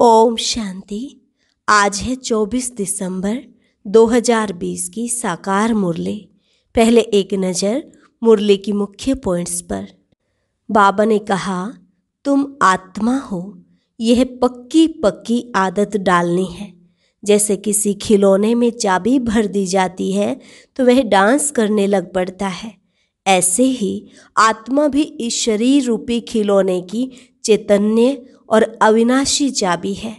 ओम शांति आज है 24 दिसंबर 2020 की साकार मुरली पहले एक नज़र मुरली की मुख्य पॉइंट्स पर बाबा ने कहा तुम आत्मा हो यह पक्की पक्की आदत डालनी है जैसे किसी खिलौने में चाबी भर दी जाती है तो वह डांस करने लग पड़ता है ऐसे ही आत्मा भी इस शरीर रूपी खिलौने की चैतन्य और अविनाशी चाबी है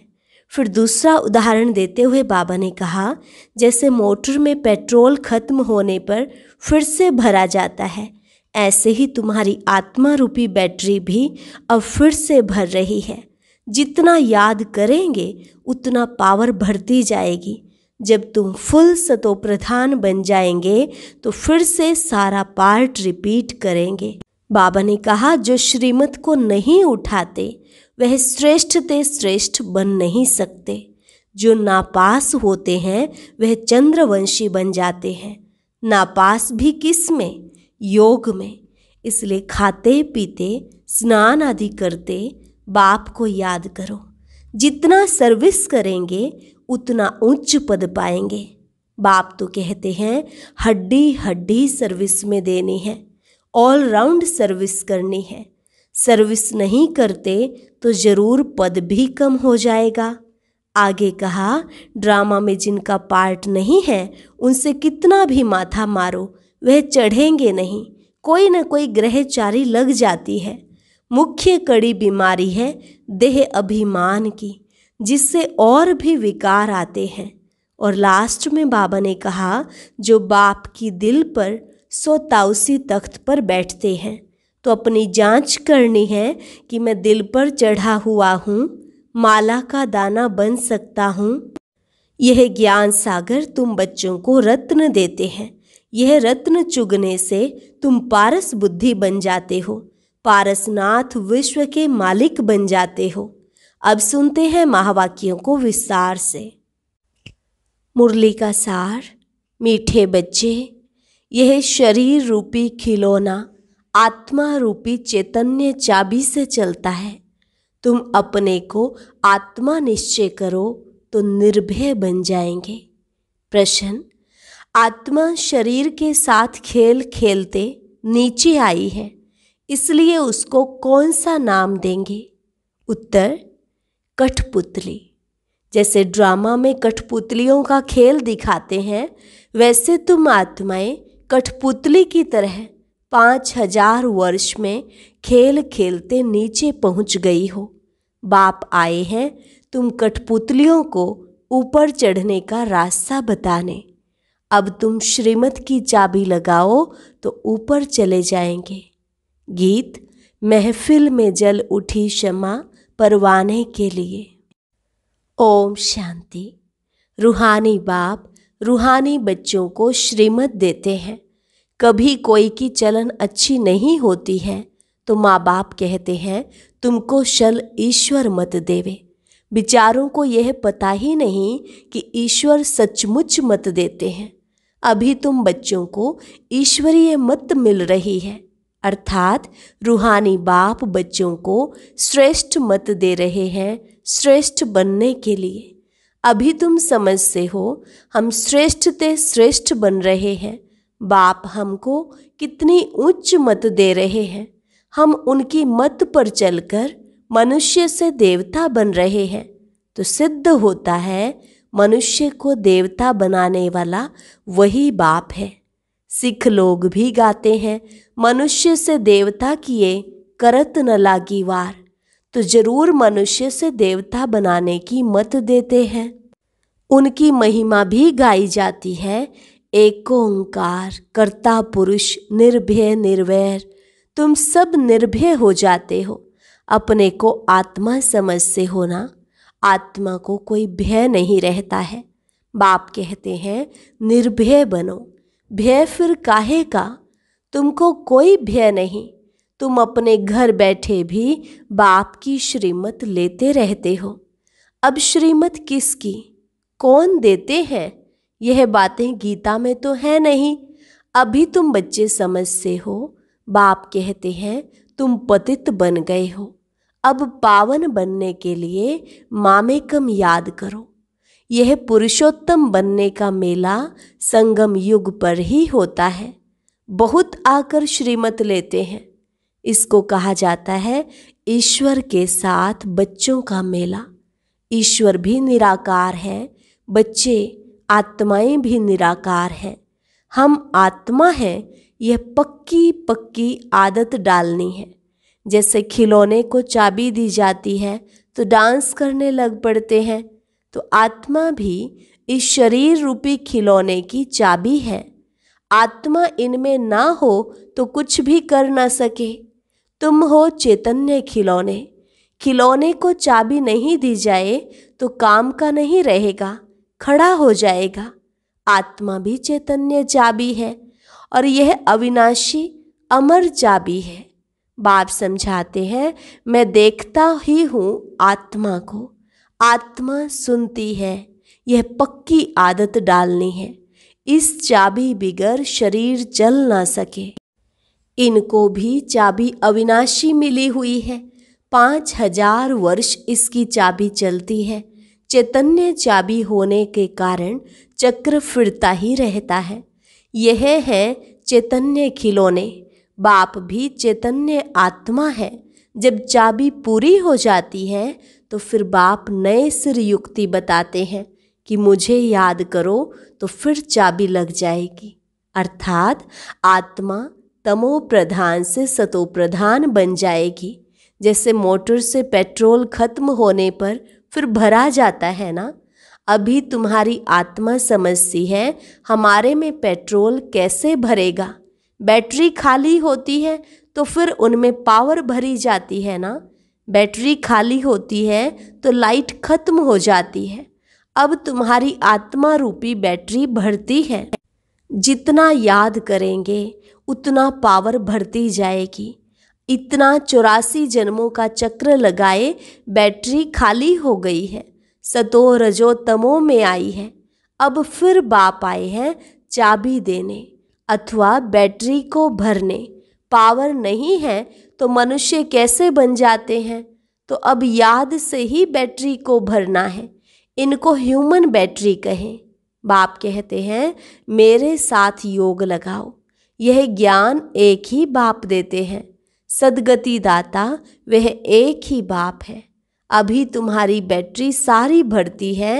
फिर दूसरा उदाहरण देते हुए बाबा ने कहा जैसे मोटर में पेट्रोल खत्म होने पर फिर से भरा जाता है ऐसे ही तुम्हारी आत्मा रूपी बैटरी भी अब फिर से भर रही है जितना याद करेंगे उतना पावर भरती जाएगी जब तुम फुल सतोप्रधान बन जाएंगे तो फिर से सारा पार्ट रिपीट करेंगे बाबा ने कहा जो श्रीमत को नहीं उठाते वह श्रेष्ठ से श्रेष्ठ बन नहीं सकते जो नापास होते हैं वह चंद्रवंशी बन जाते हैं नापास भी किस में योग में इसलिए खाते पीते स्नान आदि करते बाप को याद करो जितना सर्विस करेंगे उतना उच्च पद पाएंगे बाप तो कहते हैं हड्डी हड्डी सर्विस में देनी है ऑलराउंड सर्विस करनी है सर्विस नहीं करते तो ज़रूर पद भी कम हो जाएगा आगे कहा ड्रामा में जिनका पार्ट नहीं है उनसे कितना भी माथा मारो वह चढ़ेंगे नहीं कोई न कोई ग्रहचारी लग जाती है मुख्य कड़ी बीमारी है देह अभिमान की जिससे और भी विकार आते हैं और लास्ट में बाबा ने कहा जो बाप की दिल पर सोताउसी तख्त पर बैठते हैं तो अपनी जांच करनी है कि मैं दिल पर चढ़ा हुआ हूँ माला का दाना बन सकता हूँ यह ज्ञान सागर तुम बच्चों को रत्न देते हैं यह रत्न चुगने से तुम पारस बुद्धि बन जाते हो पारसनाथ विश्व के मालिक बन जाते हो अब सुनते हैं महावाक्यों को विस्तार से मुरली का सार मीठे बच्चे यह शरीर रूपी खिलौना आत्मा रूपी चैतन्य चाबी से चलता है तुम अपने को आत्मा निश्चय करो तो निर्भय बन जाएंगे प्रश्न आत्मा शरीर के साथ खेल खेलते नीचे आई है इसलिए उसको कौन सा नाम देंगे उत्तर कठपुतली जैसे ड्रामा में कठपुतलियों का खेल दिखाते हैं वैसे तुम आत्माएं कठपुतली की तरह पाँच हजार वर्ष में खेल खेलते नीचे पहुंच गई हो बाप आए हैं तुम कठपुतलियों को ऊपर चढ़ने का रास्ता बताने अब तुम श्रीमत की चाबी लगाओ तो ऊपर चले जाएंगे गीत महफिल में जल उठी शमा परवाने के लिए ओम शांति रूहानी बाप रूहानी बच्चों को श्रीमत देते हैं कभी कोई की चलन अच्छी नहीं होती है तो माँ बाप कहते हैं तुमको शल ईश्वर मत देवे बिचारों को यह पता ही नहीं कि ईश्वर सचमुच मत देते हैं अभी तुम बच्चों को ईश्वरीय मत मिल रही है अर्थात रूहानी बाप बच्चों को श्रेष्ठ मत दे रहे हैं श्रेष्ठ बनने के लिए अभी तुम समझ से हो हम श्रेष्ठ ते श्रेष्ठ बन रहे हैं बाप हमको कितनी उच्च मत दे रहे हैं हम उनकी मत पर चलकर मनुष्य से देवता बन रहे हैं तो सिद्ध होता है मनुष्य को देवता बनाने वाला वही बाप है सिख लोग भी गाते हैं मनुष्य से देवता किए करत न लागी वार तो जरूर मनुष्य से देवता बनाने की मत देते हैं उनकी महिमा भी गाई जाती है एकोकार कर्ता पुरुष निर्भय निर्वैर तुम सब निर्भय हो जाते हो अपने को आत्मा समझ से होना आत्मा को कोई भय नहीं रहता है बाप कहते हैं निर्भय बनो भय फिर काहे का तुमको कोई भय नहीं तुम अपने घर बैठे भी बाप की श्रीमत लेते रहते हो अब श्रीमत किसकी कौन देते हैं यह बातें गीता में तो है नहीं अभी तुम बच्चे समझ से हो बाप कहते हैं तुम पतित बन गए हो अब पावन बनने के लिए कम याद करो यह पुरुषोत्तम बनने का मेला संगम युग पर ही होता है बहुत आकर श्रीमत लेते हैं इसको कहा जाता है ईश्वर के साथ बच्चों का मेला ईश्वर भी निराकार है बच्चे आत्माएं भी निराकार हैं हम आत्मा हैं यह पक्की पक्की आदत डालनी है जैसे खिलौने को चाबी दी जाती है तो डांस करने लग पड़ते हैं तो आत्मा भी इस शरीर रूपी खिलौने की चाबी है आत्मा इनमें ना हो तो कुछ भी कर ना सके तुम हो चैतन्य खिलौने खिलौने को चाबी नहीं दी जाए तो काम का नहीं रहेगा खड़ा हो जाएगा आत्मा भी चैतन्य चाबी है और यह अविनाशी अमर चाबी है बाप समझाते हैं मैं देखता ही हूँ आत्मा को आत्मा सुनती है यह पक्की आदत डालनी है इस चाबी बिगर शरीर चल ना सके इनको भी चाबी अविनाशी मिली हुई है पाँच हजार वर्ष इसकी चाबी चलती है चैतन्य चाबी होने के कारण चक्र फिरता ही रहता है यह है चैतन्य खिलौने बाप भी चैतन्य आत्मा है जब चाबी पूरी हो जाती है तो फिर बाप नए सिर युक्ति बताते हैं कि मुझे याद करो तो फिर चाबी लग जाएगी अर्थात आत्मा तमो प्रधान से सतो प्रधान बन जाएगी जैसे मोटर से पेट्रोल खत्म होने पर फिर भरा जाता है ना अभी तुम्हारी आत्मा समझती है हमारे में पेट्रोल कैसे भरेगा बैटरी खाली होती है तो फिर उनमें पावर भरी जाती है ना बैटरी खाली होती है तो लाइट खत्म हो जाती है अब तुम्हारी आत्मा रूपी बैटरी भरती है जितना याद करेंगे उतना पावर भरती जाएगी इतना चौरासी जन्मों का चक्र लगाए बैटरी खाली हो गई है सतो रजो तमो में आई है अब फिर बाप आए हैं चाबी देने अथवा बैटरी को भरने पावर नहीं है तो मनुष्य कैसे बन जाते हैं तो अब याद से ही बैटरी को भरना है इनको ह्यूमन बैटरी कहें बाप कहते हैं मेरे साथ योग लगाओ यह ज्ञान एक ही बाप देते हैं सदगति दाता वह एक ही बाप है अभी तुम्हारी बैटरी सारी भरती है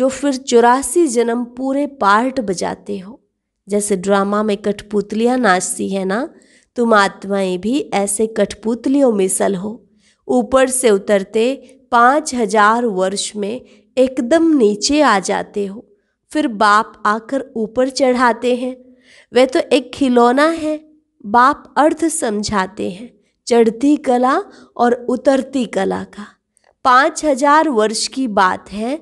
जो फिर चौरासी जन्म पूरे पार्ट बजाते हो जैसे ड्रामा में कठपुतलियाँ नाचती है ना तुम आत्माएं भी ऐसे कठपुतलियों मिसल हो ऊपर से उतरते पाँच हजार वर्ष में एकदम नीचे आ जाते हो फिर बाप आकर ऊपर चढ़ाते हैं वह तो एक खिलौना है बाप अर्थ समझाते हैं चढ़ती कला और उतरती कला का पाँच हजार वर्ष की बात है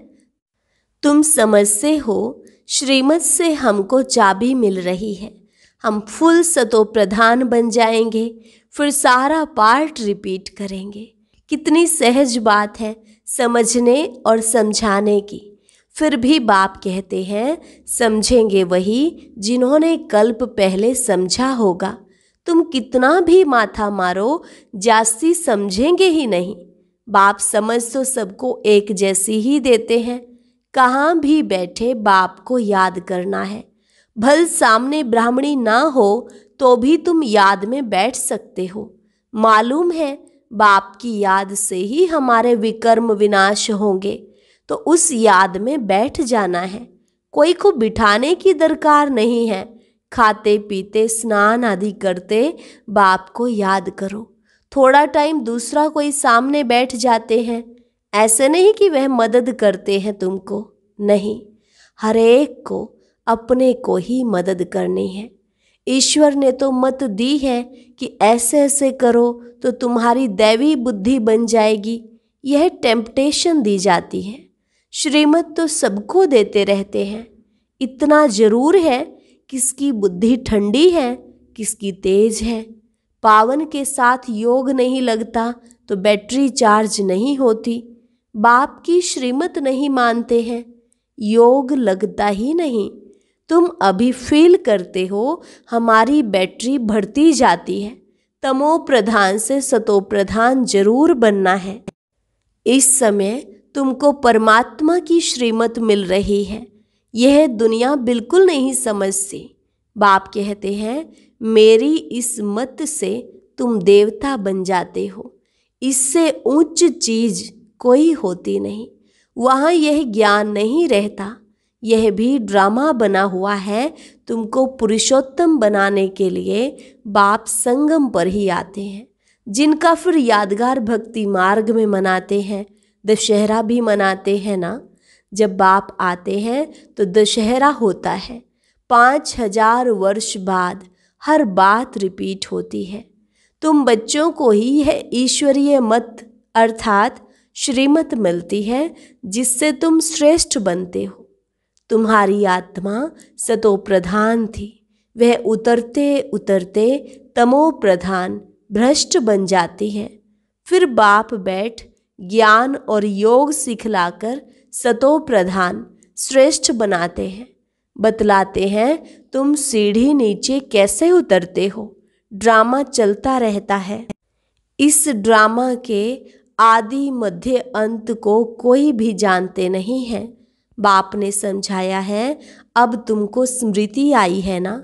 तुम समझते हो श्रीमत से हमको चाबी मिल रही है हम फुल सतो प्रधान बन जाएंगे फिर सारा पार्ट रिपीट करेंगे कितनी सहज बात है समझने और समझाने की फिर भी बाप कहते हैं समझेंगे वही जिन्होंने कल्प पहले समझा होगा तुम कितना भी माथा मारो जासी समझेंगे ही नहीं बाप समझ तो सबको एक जैसी ही देते हैं कहाँ भी बैठे बाप को याद करना है भल सामने ब्राह्मणी ना हो तो भी तुम याद में बैठ सकते हो मालूम है बाप की याद से ही हमारे विकर्म विनाश होंगे तो उस याद में बैठ जाना है कोई को बिठाने की दरकार नहीं है खाते पीते स्नान आदि करते बाप को याद करो थोड़ा टाइम दूसरा कोई सामने बैठ जाते हैं ऐसे नहीं कि वह मदद करते हैं तुमको नहीं हर एक को अपने को ही मदद करनी है ईश्वर ने तो मत दी है कि ऐसे ऐसे करो तो तुम्हारी दैवी बुद्धि बन जाएगी यह टेम्पटेशन दी जाती है श्रीमत तो सबको देते रहते हैं इतना जरूर है किसकी बुद्धि ठंडी है किसकी तेज है पावन के साथ योग नहीं लगता तो बैटरी चार्ज नहीं होती बाप की श्रीमत नहीं मानते हैं योग लगता ही नहीं तुम अभी फील करते हो हमारी बैटरी बढ़ती जाती है तमो प्रधान से सतो प्रधान जरूर बनना है इस समय तुमको परमात्मा की श्रीमत मिल रही है यह दुनिया बिल्कुल नहीं समझती बाप कहते हैं मेरी इस मत से तुम देवता बन जाते हो इससे ऊंच चीज कोई होती नहीं वहाँ यह ज्ञान नहीं रहता यह भी ड्रामा बना हुआ है तुमको पुरुषोत्तम बनाने के लिए बाप संगम पर ही आते हैं जिनका फिर यादगार भक्ति मार्ग में मनाते हैं दशहरा भी मनाते हैं ना जब बाप आते हैं तो दशहरा होता है पाँच हजार वर्ष बाद हर बात रिपीट होती है तुम बच्चों को ही यह ईश्वरीय मत अर्थात श्रीमत मिलती है जिससे तुम श्रेष्ठ बनते हो तुम्हारी आत्मा सतो प्रधान थी वह उतरते उतरते तमो प्रधान भ्रष्ट बन जाती है फिर बाप बैठ ज्ञान और योग सिखलाकर सतो प्रधान श्रेष्ठ बनाते हैं बतलाते हैं तुम सीढ़ी नीचे कैसे उतरते हो ड्रामा चलता रहता है इस ड्रामा के आदि मध्य अंत को कोई भी जानते नहीं है बाप ने समझाया है अब तुमको स्मृति आई है ना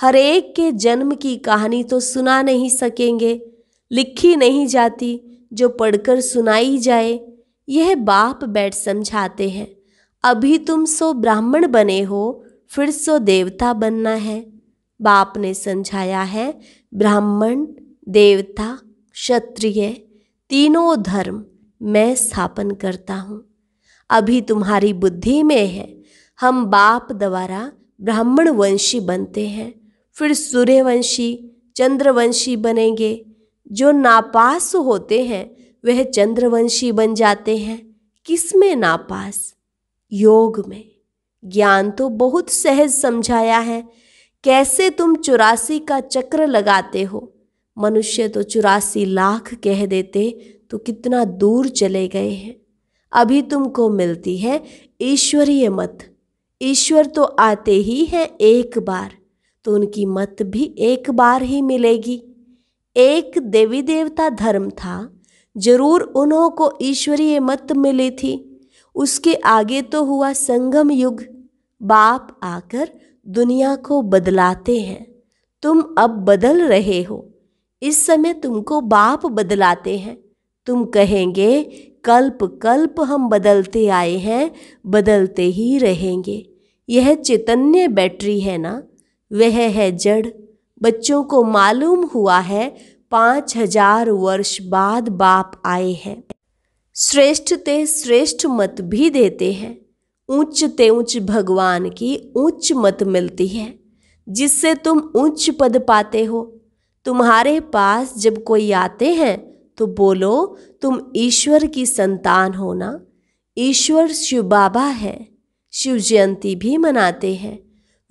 हर एक के जन्म की कहानी तो सुना नहीं सकेंगे लिखी नहीं जाती जो पढ़कर सुनाई जाए यह बाप बैठ समझाते हैं अभी तुम सो ब्राह्मण बने हो फिर सो देवता बनना है बाप ने समझाया है ब्राह्मण देवता क्षत्रिय तीनों धर्म मैं स्थापन करता हूँ अभी तुम्हारी बुद्धि में है हम बाप द्वारा ब्राह्मण वंशी बनते हैं फिर सूर्यवंशी चंद्रवंशी बनेंगे जो नापास होते हैं वह चंद्रवंशी बन जाते हैं किसमें नापास योग में ज्ञान तो बहुत सहज समझाया है कैसे तुम चौरासी का चक्र लगाते हो मनुष्य तो चौरासी लाख कह देते तो कितना दूर चले गए हैं अभी तुमको मिलती है ईश्वरीय मत ईश्वर तो आते ही हैं एक बार तो उनकी मत भी एक बार ही मिलेगी एक देवी देवता धर्म था जरूर उन्हों को ईश्वरीय मत मिली थी उसके आगे तो हुआ संगम युग बाप आकर दुनिया को बदलाते हैं तुम अब बदल रहे हो इस समय तुमको बाप बदलाते हैं तुम कहेंगे कल्प कल्प हम बदलते आए हैं बदलते ही रहेंगे यह चैतन्य बैटरी है ना वह है जड़ बच्चों को मालूम हुआ है पाँच हजार वर्ष बाद बाप आए हैं श्रेष्ठ ते श्रेष्ठ मत भी देते हैं ऊंच ते ऊंच भगवान की ऊंच मत मिलती है जिससे तुम ऊंच पद पाते हो तुम्हारे पास जब कोई आते हैं तो बोलो तुम ईश्वर की संतान हो ना ईश्वर शिव बाबा है शिव जयंती भी मनाते हैं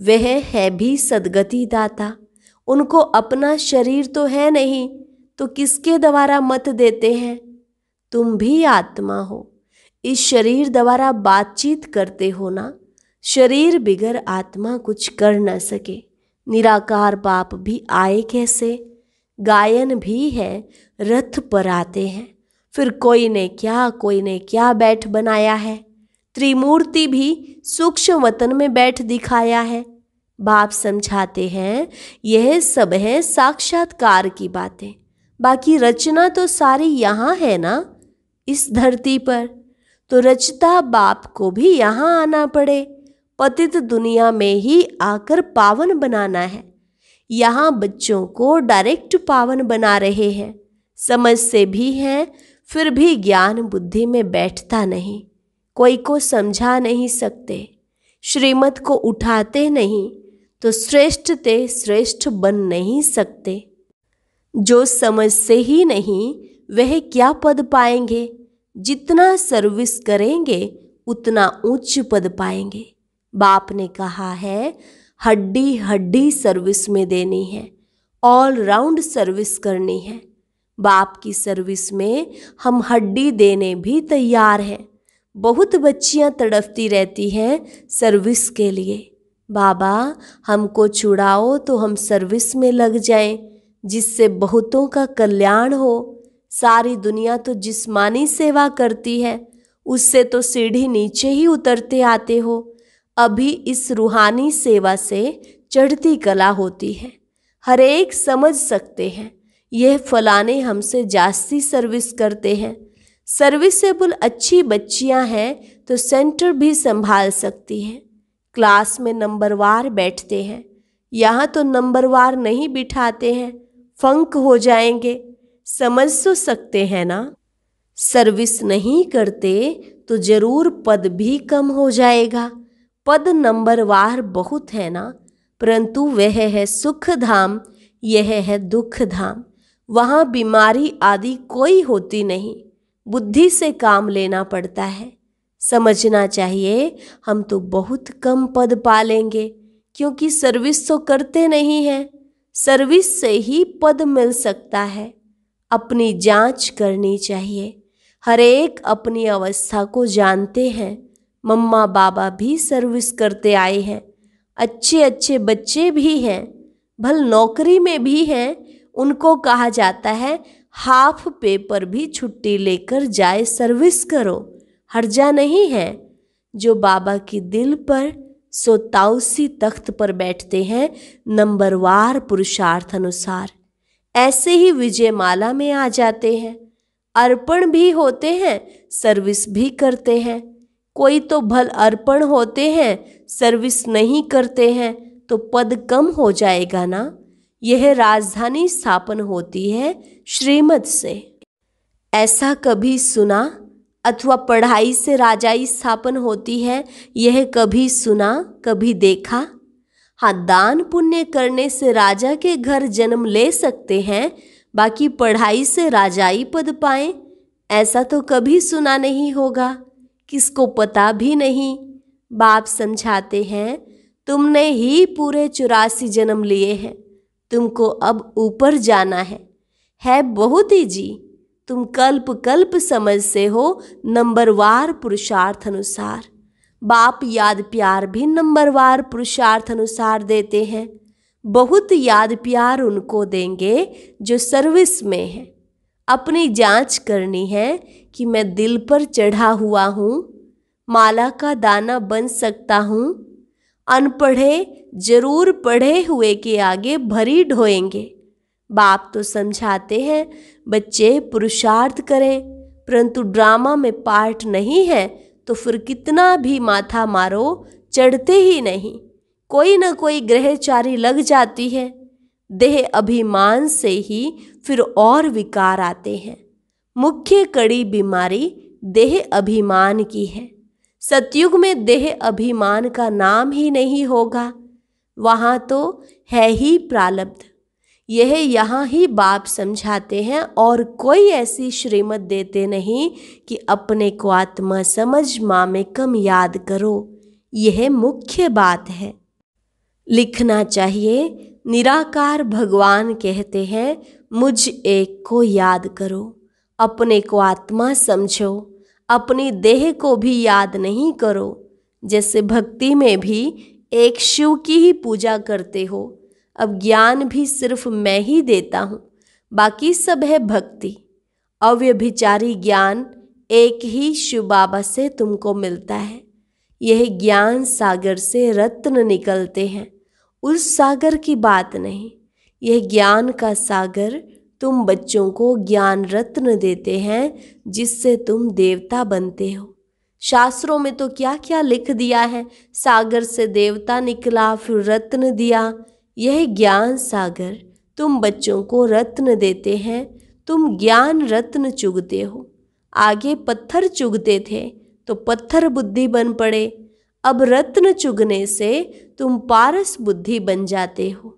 वह है भी सदगति दाता उनको अपना शरीर तो है नहीं तो किसके द्वारा मत देते हैं तुम भी आत्मा हो इस शरीर द्वारा बातचीत करते हो ना शरीर बिगर आत्मा कुछ कर न सके निराकार बाप भी आए कैसे गायन भी है रथ पर आते हैं फिर कोई ने क्या कोई ने क्या बैठ बनाया है त्रिमूर्ति भी सूक्ष्म वतन में बैठ दिखाया है बाप समझाते हैं यह सब है साक्षात्कार की बातें बाकी रचना तो सारी यहाँ है ना इस धरती पर तो रचता बाप को भी यहाँ आना पड़े पतित दुनिया में ही आकर पावन बनाना है यहाँ बच्चों को डायरेक्ट पावन बना रहे हैं समझ से भी हैं फिर भी ज्ञान बुद्धि में बैठता नहीं कोई को समझा नहीं सकते श्रीमत को उठाते नहीं तो श्रेष्ठ ते श्रेष्ठ बन नहीं सकते जो समझ से ही नहीं वह क्या पद पाएंगे जितना सर्विस करेंगे उतना उच्च पद पाएंगे बाप ने कहा है हड्डी हड्डी सर्विस में देनी है ऑल राउंड सर्विस करनी है बाप की सर्विस में हम हड्डी देने भी तैयार हैं बहुत बच्चियां तड़पती रहती हैं सर्विस के लिए बाबा हमको छुड़ाओ तो हम सर्विस में लग जाएं जिससे बहुतों का कल्याण हो सारी दुनिया तो जिस्मानी सेवा करती है उससे तो सीढ़ी नीचे ही उतरते आते हो अभी इस रूहानी सेवा से चढ़ती कला होती है हर एक समझ सकते हैं यह फलाने हमसे जास्ती सर्विस करते हैं सर्विसेबल अच्छी बच्चियां हैं तो सेंटर भी संभाल सकती हैं क्लास में नंबरवार बैठते हैं यहाँ तो नंबरवार नहीं बिठाते हैं फंक हो जाएंगे समझ सो तो सकते हैं ना सर्विस नहीं करते तो जरूर पद भी कम हो जाएगा पद नंबरवार बहुत है ना परंतु वह है सुख धाम यह है दुख धाम वहाँ बीमारी आदि कोई होती नहीं बुद्धि से काम लेना पड़ता है समझना चाहिए हम तो बहुत कम पद पालेंगे क्योंकि सर्विस तो करते नहीं हैं सर्विस से ही पद मिल सकता है अपनी जांच करनी चाहिए हर एक अपनी अवस्था को जानते हैं मम्मा बाबा भी सर्विस करते आए हैं अच्छे अच्छे बच्चे भी हैं भल नौकरी में भी हैं उनको कहा जाता है हाफ पे पर भी छुट्टी लेकर जाए सर्विस करो हर्जा नहीं है जो बाबा की दिल पर सोतावसी तख्त पर बैठते हैं नंबरवार पुरुषार्थ अनुसार ऐसे ही विजय माला में आ जाते हैं अर्पण भी होते हैं सर्विस भी करते हैं कोई तो भल अर्पण होते हैं सर्विस नहीं करते हैं तो पद कम हो जाएगा ना यह राजधानी स्थापन होती है श्रीमद से ऐसा कभी सुना अथवा पढ़ाई से राजाई स्थापन होती है यह कभी सुना कभी देखा हाँ दान पुण्य करने से राजा के घर जन्म ले सकते हैं बाकी पढ़ाई से राजाई पद पाए ऐसा तो कभी सुना नहीं होगा किसको पता भी नहीं बाप समझाते हैं तुमने ही पूरे चौरासी जन्म लिए हैं तुमको अब ऊपर जाना है है बहुत ही जी तुम कल्प कल्प समझ से हो नंबरवार पुरुषार्थ अनुसार बाप याद प्यार भी नंबरवार पुरुषार्थ अनुसार देते हैं बहुत याद प्यार उनको देंगे जो सर्विस में है अपनी जांच करनी है कि मैं दिल पर चढ़ा हुआ हूँ माला का दाना बन सकता हूँ अनपढ़े जरूर पढ़े हुए के आगे भरी ढोएंगे बाप तो समझाते हैं बच्चे पुरुषार्थ करें परंतु ड्रामा में पार्ट नहीं है तो फिर कितना भी माथा मारो चढ़ते ही नहीं कोई ना कोई ग्रहचारी लग जाती है देह अभिमान से ही फिर और विकार आते हैं मुख्य कड़ी बीमारी देह अभिमान की है सतयुग में देह अभिमान का नाम ही नहीं होगा वहाँ तो है ही प्रालब्ध यह यहाँ ही बाप समझाते हैं और कोई ऐसी श्रीमत देते नहीं कि अपने को आत्मा समझ माँ में कम याद करो यह मुख्य बात है लिखना चाहिए निराकार भगवान कहते हैं मुझ एक को याद करो अपने को आत्मा समझो अपनी देह को भी याद नहीं करो जैसे भक्ति में भी एक शिव की ही पूजा करते हो अब ज्ञान भी सिर्फ मैं ही देता हूँ बाकी सब है भक्ति अव्यभिचारी ज्ञान एक ही शिव बाबा से तुमको मिलता है यह ज्ञान सागर से रत्न निकलते हैं उस सागर की बात नहीं यह ज्ञान का सागर तुम बच्चों को ज्ञान रत्न देते हैं जिससे तुम देवता बनते हो शास्त्रों में तो क्या क्या लिख दिया है सागर से देवता निकला फिर रत्न दिया यह ज्ञान सागर तुम बच्चों को रत्न देते हैं तुम ज्ञान रत्न चुगते हो आगे पत्थर चुगते थे तो पत्थर बुद्धि बन पड़े अब रत्न चुगने से तुम पारस बुद्धि बन जाते हो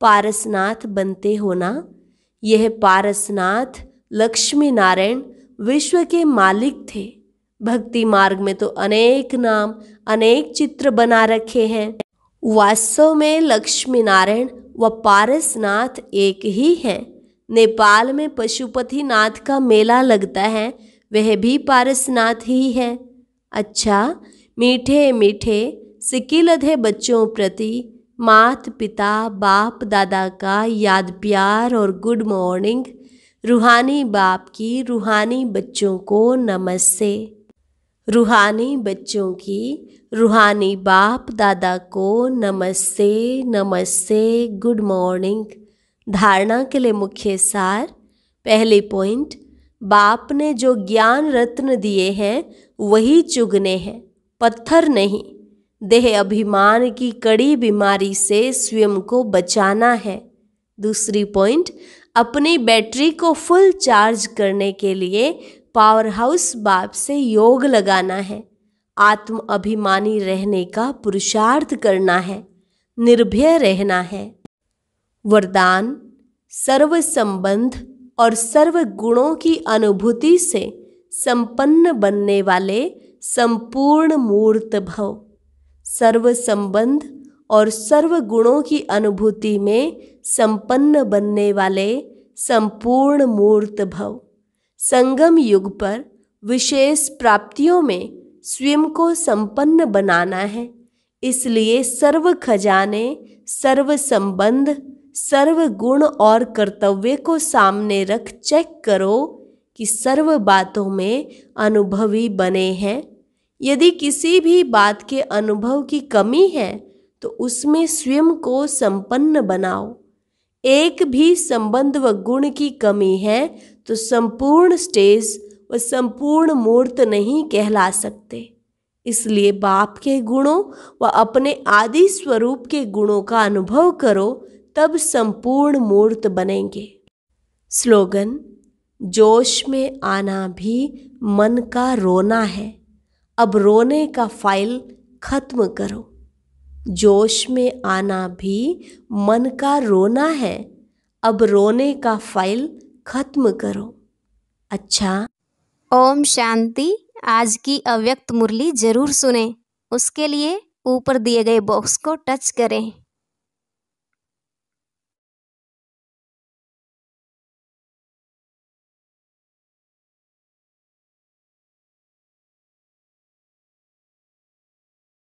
पारसनाथ बनते हो ना यह पारसनाथ लक्ष्मी नारायण विश्व के मालिक थे भक्ति मार्ग में तो अनेक नाम अनेक चित्र बना रखे हैं वास्तव में लक्ष्मी नारायण व पारसनाथ एक ही हैं नेपाल में पशुपति नाथ का मेला लगता है वह भी पारसनाथ ही है अच्छा मीठे मीठे सिकिलधे बच्चों प्रति मात पिता बाप दादा का याद प्यार और गुड मॉर्निंग रूहानी बाप की रूहानी बच्चों को नमस्ते रूहानी बच्चों की रूहानी बाप दादा को नमस्ते नमस्ते गुड मॉर्निंग धारणा के लिए मुख्य सार पहले पॉइंट बाप ने जो ज्ञान रत्न दिए हैं वही चुगने हैं पत्थर नहीं देह अभिमान की कड़ी बीमारी से स्वयं को बचाना है दूसरी पॉइंट अपनी बैटरी को फुल चार्ज करने के लिए पावर हाउस बाप से योग लगाना है आत्म अभिमानी रहने का पुरुषार्थ करना है निर्भय रहना है वरदान सर्व संबंध और सर्व गुणों की अनुभूति से संपन्न बनने वाले संपूर्ण मूर्त भव सर्व संबंध और सर्व गुणों की अनुभूति में संपन्न बनने वाले संपूर्ण मूर्त भव संगम युग पर विशेष प्राप्तियों में स्वयं को संपन्न बनाना है इसलिए सर्व खजाने सर्व संबंध सर्व गुण और कर्तव्य को सामने रख चेक करो कि सर्व बातों में अनुभवी बने हैं यदि किसी भी बात के अनुभव की कमी है तो उसमें स्वयं को संपन्न बनाओ एक भी संबंध व गुण की कमी है तो संपूर्ण स्टेज वह संपूर्ण मूर्त नहीं कहला सकते इसलिए बाप के गुणों व अपने आदि स्वरूप के गुणों का अनुभव करो तब संपूर्ण मूर्त बनेंगे स्लोगन जोश में आना भी मन का रोना है अब रोने का फाइल खत्म करो जोश में आना भी मन का रोना है अब रोने का फाइल खत्म करो अच्छा ओम शांति आज की अव्यक्त मुरली ज़रूर सुने उसके लिए ऊपर दिए गए बॉक्स को टच करें